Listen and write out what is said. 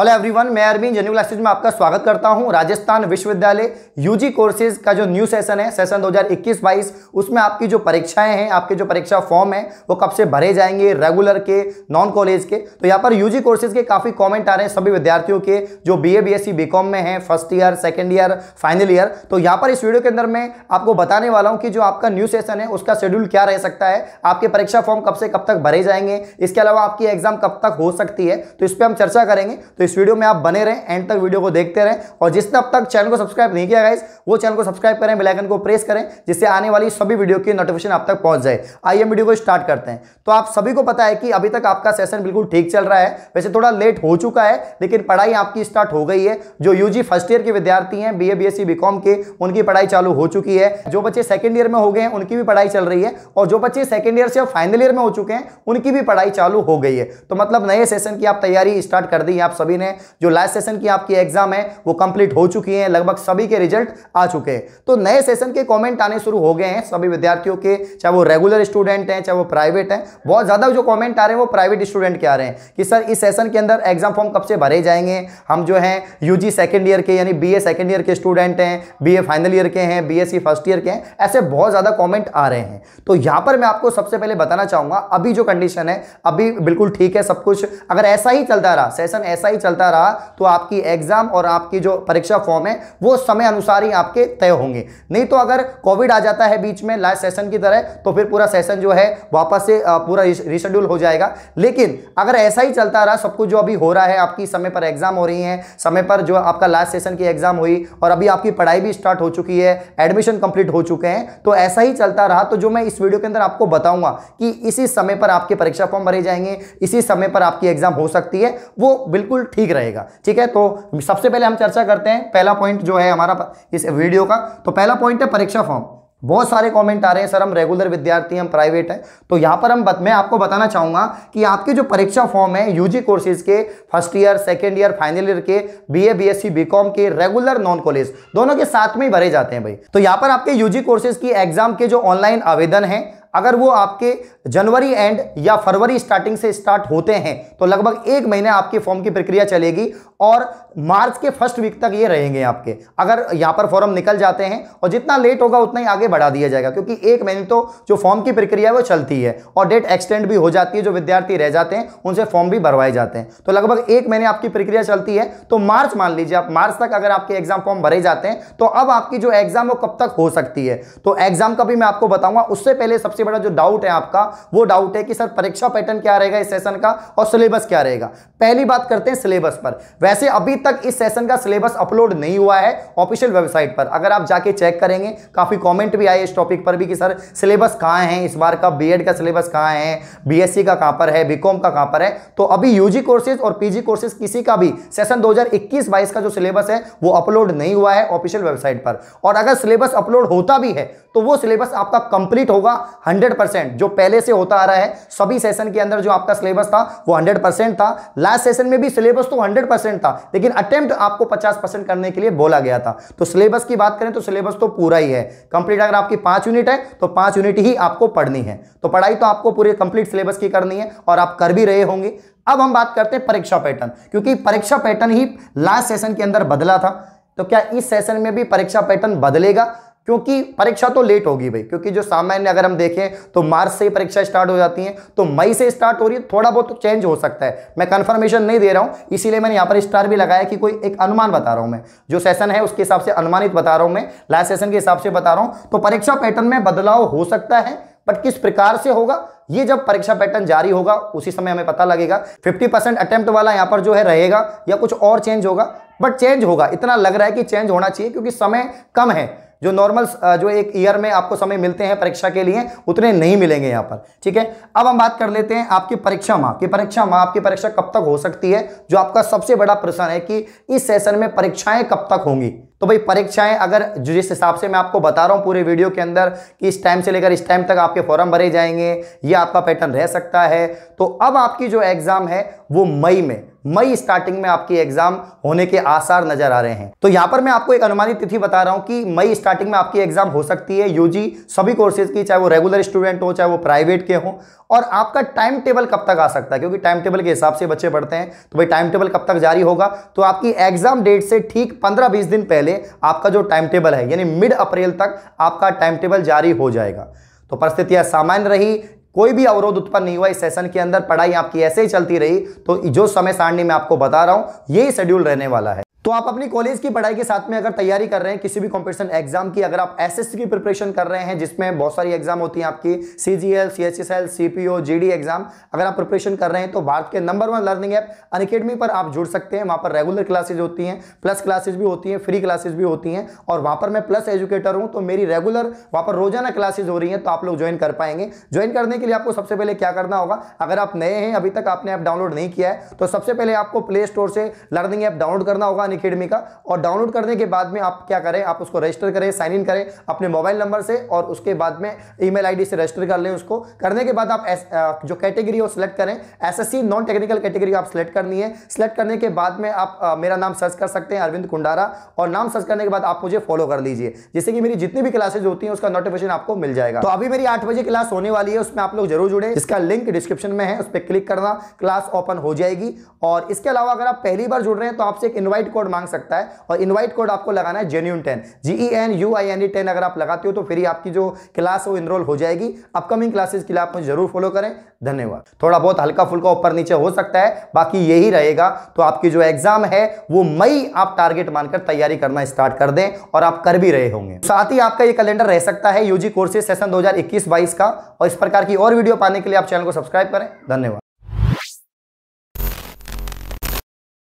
hello everyone मैं Arvind जेन्यू classes में आपका स्वागत करता हूं राजस्थान विश्वविद्यालय यूजी कोर्सेज का जो न्यू सेशन है सेशन 2021-22 उसमें आपकी जो परीक्षाएं हैं आपके जो परीक्षा फॉर्म है वो कब से भरे जाएंगे रेगुलर के नॉन कॉलेज के तो यहाँ पर यूजी कोर्सेज के काफ़ी कॉमेंट आ रहे हैं सभी विद्यार्थियों के जो बी ए बी में है first year second year final year तो यहाँ पर इस वीडियो के अंदर मैं आपको बताने वाला हूँ कि जो आपका न्यू सेशन है उसका शेड्यूल क्या रह सकता है आपके परीक्षा फॉर्म कब से कब तक भरे जाएंगे इसके अलावा आपकी एग्जाम कब तक हो सकती है तो इस पर हम चर्चा करेंगे तो इस वीडियो में आप बने रहें एंड तक वीडियो को देखते रहें और जिसने अब तक चैनल को सब्सक्राइब नहीं किया गाइज वो चैनल को सब्सक्राइब करें बेलाइकन को प्रेस करें जिससे आने वाली सभी वीडियो की नोटिफिकेशन आप तक पहुंच जाए आइए वीडियो को स्टार्ट करते हैं तो आप सभी को पता है कि अभी तक आपका सेशन बिल्कुल ठीक चल रहा है वैसे थोड़ा लेट हो चुका है लेकिन पढ़ाई आपकी स्टार्ट हो गई है जो यू फर्स्ट ईयर के विद्यार्थी हैं बी ए बी के उनकी पढ़ाई चालू हो चुकी है जो बच्चे सेकेंड ईयर में हो गए हैं उनकी भी पढ़ाई चल रही है और जो बच्चे सेकेंड ईयर से फाइनल ईयर में हो चुके हैं उनकी भी पढ़ाई चालू हो गई है तो मतलब नए सेशन की आप तैयारी स्टार्ट कर दी आप सभी दिन है जो लास्ट सेशन की आपकी एग्जाम है वो कंप्लीट हो चुकी है लगभग सभी के रिजल्ट आ चुके हैं तो नए सेशन के कॉमेंट आने शुरू हो गए हैं सभी विद्यार्थियों के चाहे वो रेगुलर स्टूडेंट हैं चाहे वो प्राइवेट हैं बहुत ज़्यादा जो कॉमेंट आ रहे हैं वो प्राइवेट स्टूडेंट के आ रहे हैं कि सर इस सेशन के अंदर एग्जाम फॉर्म कब से भरे जाएंगे हम जो हैं यू जी सेकेंड ईयर के यानी बी ए ईयर के स्टूडेंट हैं बी फाइनल ईयर के हैं बी फर्स्ट ईयर के हैं ऐसे बहुत ज़्यादा कॉमेंट आ रहे हैं तो यहाँ पर मैं आपको सबसे पहले बताना चाहूँगा अभी जो कंडीशन है अभी बिल्कुल ठीक है सब कुछ अगर ऐसा ही चलता रहा सेशन ऐसा ही चलता रहा तो आपकी एग्जाम और आपकी जो परीक्षा फॉर्म है वो समय अनुसार ही आपके तय होंगे नहीं तो अगर कोविड आ जाता है बीच में लास्ट सेशन की तरह तो फिर पूरा सेशन जो है वापस से पूरा रिशेड्यूल हो जाएगा लेकिन अगर ऐसा ही चलता रहा सब कुछ जो अभी हो रहा है आपकी समय पर एग्जाम हो रही है समय पर जो आपका लास्ट सेशन की एग्जाम हुई और अभी आपकी पढ़ाई भी स्टार्ट हो चुकी है एडमिशन कंप्लीट हो चुके हैं तो ऐसा ही चलता रहा तो जो मैं इस वीडियो के अंदर आपको बताऊंगा कि इसी समय पर आपके परीक्षा फॉर्म भरे जाएंगे इसी समय पर आपकी एग्जाम हो सकती है वो बिल्कुल ठीक रहेगा ठीक है तो सबसे पहले हम चर्चा करते हैं पहला पॉइंट जो है हमारा इस वीडियो का तो पहला पॉइंट है परीक्षा फॉर्म बहुत सारे कमेंट आ रहे हैं सर हम रेगुलर विद्यार्थी हम प्राइवेट है तो यहाँ पर हम बत, मैं आपको बताना चाहूँगा कि आपके जो परीक्षा फॉर्म है यूजी कोर्सेज के first year second year final year के बीए बीएससी बीकॉम के रेगुलर नॉन कॉलेज दोनों के साथ में ही भरे जाते हैं भाई तो यहाँ पर आपके यूजी कोर्सेज की एग्जाम के जो ऑनलाइन आवेदन है अगर वो आपके जनवरी एंड या फरवरी स्टार्टिंग से स्टार्ट होते हैं तो लगभग एक महीने आपकी फॉर्म की प्रक्रिया चलेगी और मार्च के फर्स्ट वीक तक ये रहेंगे आपके अगर यहाँ पर फॉर्म निकल जाते हैं और जितना लेट होगा उतना ही आगे बढ़ा दिया जाएगा क्योंकि एक महीने तो जो फॉर्म की प्रक्रिया है वो चलती है और डेट एक्सटेंड भी हो जाती है जो विद्यार्थी रह जाते हैं उनसे फॉर्म भी भरवाए जाते हैं तो लगभग एक महीने आपकी प्रक्रिया चलती है तो मार्च मान लीजिए आप मार्च तक अगर आपके एग्जाम फॉर्म भरे जाते हैं तो अब आपकी जो एग्जाम वो कब तक हो सकती है तो एग्जाम का भी मैं आपको बताऊंगा उससे पहले सबसे सबसे बड़ा जो डाउट है आपका वो डाउट है कि सर परीक्षा पैटर्न क्या रहेगा इस सेशन का और सिलेबस क्या रहेगा पहली बात करते हैं सिलेबस पर वैसे अभी तक इस सेशन का सिलेबस अपलोड नहीं हुआ है ऑफिशियल वेबसाइट पर अगर आप जाके चेक करेंगे काफ़ी कॉमेंट भी आए इस टॉपिक पर भी कि सर सिलेबस कहाँ है इस बार का बी का सिलेबस कहाँ है बी का कहाँ पर है बी का कहाँ पर है तो अभी यू कोर्सेज और पी कोर्सेज किसी का भी सेशन दो हज़ार का जो सिलेबस है वो अपलोड नहीं हुआ है ऑफिशियल वेबसाइट पर और अगर सिलेबस अपलोड होता भी है तो वो सिलेबस आपका कंप्लीट होगा हंड्रेड परसेंट जो पहले से होता आ रहा है सभी सेशन के अंदर जो आपका सिलेबस था वो हंड्रेड परसेंट था लास्ट सेशन में भी सिलेबस तो हंड्रेड परसेंट था लेकिन अटेम्प्ट आपको पचास परसेंट करने के लिए बोला गया था तो सिलेबस की बात करें तो सिलेबस तो पूरा ही है कंप्लीट अगर आपकी पांच यूनिट है तो पांच यूनिट ही आपको पढ़नी है तो पढ़ाई तो आपको पूरे कंप्लीट सिलेबस की करनी है और आप कर भी रहे होंगे अब हम बात करते हैं परीक्षा पैटर्न क्योंकि परीक्षा पैटर्न ही लास्ट सेशन के अंदर बदला था तो क्या इस सेशन में भी परीक्षा पैटर्न बदलेगा क्योंकि परीक्षा तो लेट होगी भाई क्योंकि जो सामान्य अगर हम देखें तो मार्च से ही परीक्षा स्टार्ट हो जाती है तो मई से स्टार्ट हो रही है थोड़ा बहुत तो चेंज हो सकता है मैं कंफर्मेशन नहीं दे रहा हूं इसीलिए मैंने यहां पर स्टार भी लगाया कि कोई एक अनुमान बता रहा हूं मैं जो सेशन है उसके हिसाब से अनुमानित बता रहा हूं मैं लास्ट सेशन के हिसाब से बता रहा हूं तो परीक्षा पैटर्न में बदलाव हो सकता है बट किस प्रकार से होगा ये जब परीक्षा पैटर्न जारी होगा उसी समय हमें पता लगेगा 50 परसेंट अटेम्प्ट वाला यहां पर जो है रहेगा या कुछ और चेंज होगा बट चेंज होगा इतना लग रहा है कि चेंज होना चाहिए क्योंकि समय कम है जो नॉर्मल जो एक ईयर में आपको समय मिलते हैं परीक्षा के लिए उतने नहीं मिलेंगे यहाँ पर ठीक है अब हम बात कर लेते हैं आपकी परीक्षा माँ की परीक्षा माँ आपकी परीक्षा कब तक हो सकती है जो आपका सबसे बड़ा प्रश्न है कि इस सेशन में परीक्षाएं कब तक होंगी तो भाई परीक्षाएं अगर जिस हिसाब से मैं आपको बता रहा हूं पूरे वीडियो के अंदर कि इस टाइम से लेकर इस टाइम तक आपके फॉर्म भरे जाएंगे ये आपका पैटर्न रह सकता है तो अब आपकी जो एग्ज़ाम है वो मई में मई स्टार्टिंग में आपकी एग्जाम होने के आसार नजर आ रहे हैं तो यहां पर मैं आपको एक अनुमानित तिथि बता रहा हूं कि मई स्टार्टिंग में आपकी एग्जाम हो सकती है यूजी सभी कोर्सेज की चाहे वो रेगुलर स्टूडेंट हो चाहे वो प्राइवेट के हो और आपका टाइम टेबल कब तक आ सकता है क्योंकि टाइम टेबल के हिसाब से बच्चे पढ़ते हैं तो भाई टाइम टेबल कब तक जारी होगा तो आपकी एग्जाम डेट से ठीक पंद्रह बीस दिन पहले पहले आपका जो टाइम टेबल है यानी मिड अप्रैल तक आपका टाइम टेबल जारी हो जाएगा तो परिस्थितियां सामान्य रही कोई भी अवरोध उत्पन्न नहीं हुआ इस सेशन के अंदर पढ़ाई आपकी ऐसे ही चलती रही तो जो समय सारणी में आपको बता रहा हूं यही शेड्यूल रहने वाला है तो आप अपनी कॉलेज की पढ़ाई के साथ में अगर तैयारी कर रहे हैं किसी भी कॉम्पिटिशन एग्जाम की अगर आप एसएससी की प्रिपरेशन कर रहे हैं जिसमें बहुत सारी एग्जाम होती हैं आपकी CGL CHSL CPO GD exam अगर आप प्रिपरेशन कर रहे हैं तो भारत के number one learning app Unacademy पर आप जुड़ सकते हैं वहाँ पर रेगुलर क्लासेज होती हैं प्लस क्लासेज भी होती हैं फ्री क्लासेज भी होती हैं और वहाँ पर मैं प्लस एजुकेटर हूँ तो मेरी रेगुलर वहाँ पर रोजाना क्लासेज हो रही हैं तो आप लोग ज्वाइन कर पाएंगे ज्वाइन करने के लिए आपको सबसे पहले क्या करना होगा अगर आप नए हैं अभी तक आपने ऐप डाउनलोड नहीं किया है तो सबसे पहले आपको प्ले स्टोर से लर्निंग ऐप डाउनलोड करना होगा अन अकेडमी का और डाउनलोड करने के बाद में आप क्या करें आप उसको रजिस्टर करें साइन इन करें अपने मोबाइल नंबर से और उसके बाद में ईमेल आईडी से रजिस्टर कर लें उसको करने के बाद आप एस, जो कैटेगरी है वो सिलेक्ट करें एसएससी नॉन टेक्निकल कैटेगरी आप सिलेक्ट करनी है सिलेक्ट करने के बाद में आप आ, मेरा नाम सर्च कर सकते हैं अरविंद कुंडारा और नाम सर्च करने के बाद आप मुझे फॉलो कर लीजिए जिससे कि मेरी जितनी भी क्लासेज होती हैं उसका नोटिफिकेशन आपको मिल जाएगा तो अभी मेरी आठ बजे क्लास होने वाली है उसमें आप लोग जरूर जुड़े इसका लिंक डिस्क्रिप्शन में है उस पर क्लिक करना क्लास ओपन हो जाएगी और इसके अलावा अगर आप पहली बार जुड़ रहे हैं तो आपसे एक इन्वाइट कोड मांग सकता है और इनवाइट कोड आपको लगाना है genuine ten G E N U I N E ten अगर आप लगाते हो तो फिर आपकी जो क्लास है वो इनरोल हो जाएगी अपकमिंग क्लासेस के लिए आप मुझे जरूर फॉलो करें धन्यवाद थोड़ा बहुत हल्का फुल्का ऊपर नीचे हो सकता है बाकी यही रहेगा तो आपकी जो एग्जाम है वो मई आप टारगेट मानकर तैयारी करना स्टार्ट कर दें और आप कर भी रहे होंगे साथ ही आपका ये कैलेंडर रह सकता है यूजी कोर्सेज सेशन 2021-22 का और इस प्रकार की और वीडियो पाने के लिए आप चैनल को सब्सक्राइब करें धन्यवाद